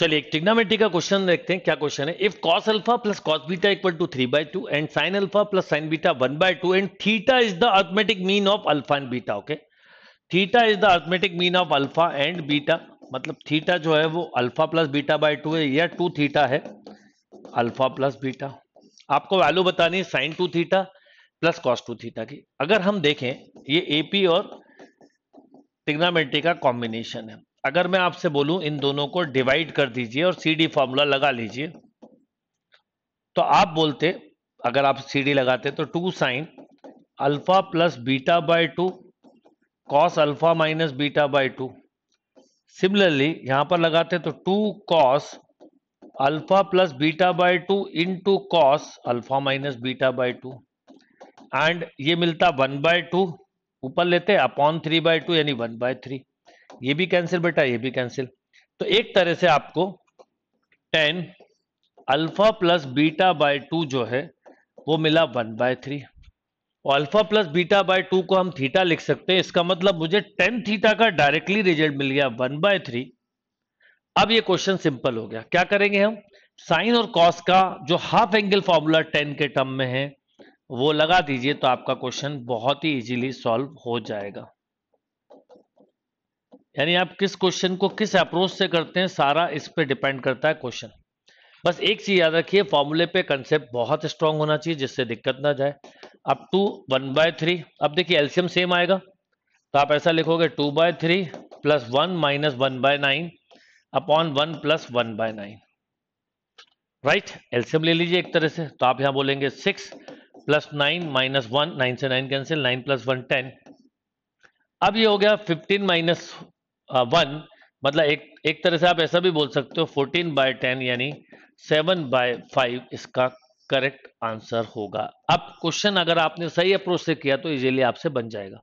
चलिए एक ट्रिग्नोमेट्री का क्वेश्चन देखते हैं क्या क्वेश्चन है if cos alpha plus cos beta equal to three by two and sine alpha plus sine beta one by two and theta is the arithmetic mean of alpha and beta okay theta is the arithmetic mean of alpha and beta मतलब theta जो है वो alpha plus beta by two है या two theta है alpha plus beta आपको value बतानी है sine two theta plus cos two theta की अगर हम देखें ये एपी और ट्रिग्नोमेट्री का कॉम्बिनेशन है अगर मैं आपसे बोलूं इन दोनों को डिवाइड कर दीजिए और सी डी फॉर्मूला लगा लीजिए तो आप बोलते अगर आप सी डी लगाते तो two sine alpha plus beta by two cos alpha minus beta by two similarly यहां पर लगाते तो two cos alpha plus beta by two in two cos alpha minus beta by two and ये मिलता one by two ऊपर लेते upon three by two यानी one by three ये भी कैंसिल बेटा ये भी कैंसिल तो एक तरह से आपको tan alpha plus beta by two जो है वो मिला वन बाय थ्री और alpha plus beta by two को हम थीटा लिख सकते हैं इसका मतलब मुझे टेन थीटा का डायरेक्टली रिजल्ट मिल गया वन बाय थ्री अब ये क्वेश्चन सिंपल हो गया क्या करेंगे हम साइन और कॉस का जो हाफ एंगल फॉर्मूला टेन के टर्म में है वो लगा दीजिए तो आपका क्वेश्चन बहुत ही इजीली सॉल्व हो जाएगा यानी आप किस क्वेश्चन को किस अप्रोच से करते हैं सारा इस पर डिपेंड करता है क्वेश्चन बस एक चीज याद रखिए फॉर्मूले पे कंसेप्ट बहुत स्ट्रांग होना चाहिए जिससे दिक्कत ना जाए अब टू वन बाय थ्री अब देखिए एल्सियम सेम आएगा तो आप ऐसा लिखोगे two by three plus one minus one by nine upon one plus one by nine right LCM ले लीजिए एक तरह से तो आप यहां बोलेंगे six plus nine minus one nine से nine cancel nine plus one ten अब ये हो गया फिफ्टीन माइनस वन uh, मतलब एक एक तरह से आप ऐसा भी बोल सकते हो फोर्टीन बाय टेन यानी सेवन बाय फाइव इसका करेक्ट आंसर होगा अब क्वेश्चन अगर आपने सही अप्रोच से किया तो इजीली आपसे बन जाएगा